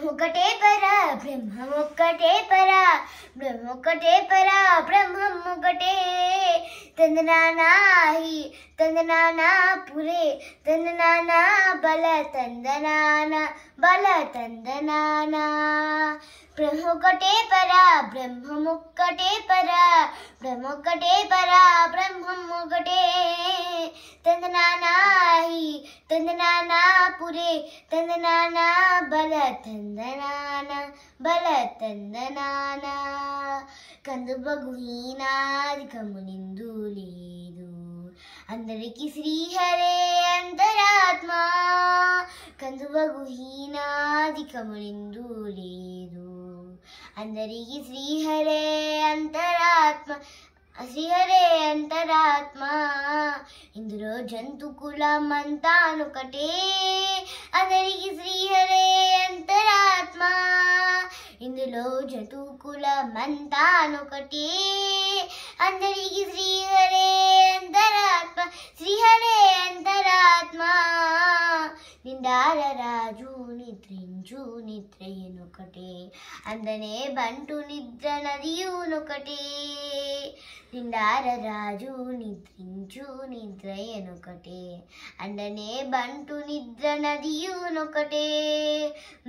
ब्रह्मोकटे परा ब्रह्मोकटे परा कटे परा ब्रह्म ब्रह्मोकटे तंदना नाही तंदना ना पुरे तंदना ना बल तंदना ना बल तंदना ना कटे परा ब्रह्म ब्रह्मोकटे परा ब्रह्म कटे परा ब्रह्म ब्रह्मोकटे तंदना ना ಸಾಯಿ ತಂದನಾನ ಪುರೆ ತಂದನಾನ ಬಲ ತಂದನಾನ ಬಲ ತಂದನಾನ కందు బగుహీనాది కము నిందు లేదు అందరికీ శ్రీహరే అంతరాత్మ కందు బగుహీనాది కము నిందు లేదు అందరికీ శ్రీహరే అంతరాత్మ అసిహరే అంతరాత్మ ఇందులో జంతు కులమంతానుకటే అందరికి శ్రీహరే అంతరాత్మ ఇందులో జంతు కులమంతానుకటే అందరికి శ్రీహరే నిద్ర నిద్రయునొకటే అందనే బంటు నిద్ర నదియునొకటే నిండార రాజు నిద్రించు నిద్రయనొకటే అందనే బంటు నిద్ర నదియునొకటే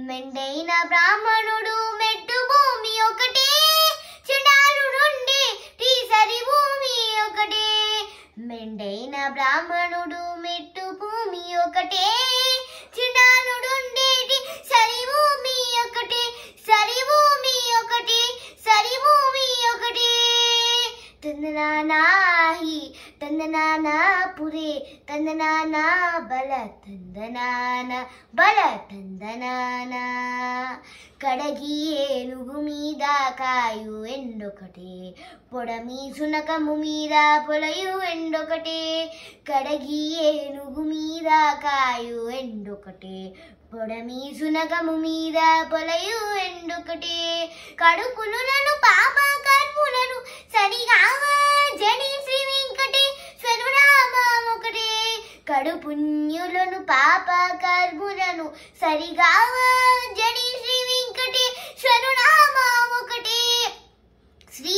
మెండైన బ్రాహ్మణుడు మెట్టు భూమి ఒకటే చెడాలుడుండే తీసరి భూమి ఒకటే మెండైన బ్రాహ్మణుడు మెట్టు భూమి ఒకటే ತಂದನಾನ ಪುರಿ ತಂದನಾನ ಬಲ ತಂದನಾನ ಬಲ ತಂದನಾನ కడగి ఏనుగు మీద కాయు ఎండొకటే పొడమి సునకము మీద పొలయు ఎండొకటే కడగి ఏనుగు మీద కాయు ఎండొకటే పొడమి సునకము మీద పొలయు ఎండొకటే కడుకులను పాప కర్ములను సరిగా జడి వాడు పుణ్యులను పాప కర్మలను సరిగా జడి శ్రీ నామా ఒకటే శ్రీ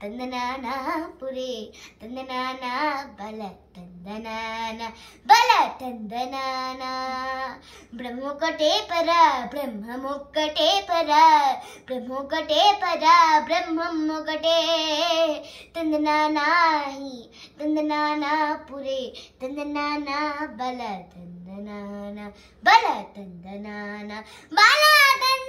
ತಂದನಾನ ಪುರೇ ತಂದನಾನ ಬಲ ತಂದನಾನ ಬಲ ತಂದನಾನ ಬ್ರಹ್ಮೊಕಟೇ ಪರ ಬ್ರಹ್ಮಮೊಕ್ಕಟೇ ಪರ ಬ್ರಹ್ಮೊಕಟೇ ಪರ ಬ್ರಹ್ಮಮೊಕಟೇ ತಂದನಾನ ಹಿ ತಂದನಾನ ಪುರೇ ತಂದನಾನ ಬಲ ತಂದನಾನ ಬಲ ತಂದನಾನ ಬಲ ತಂದ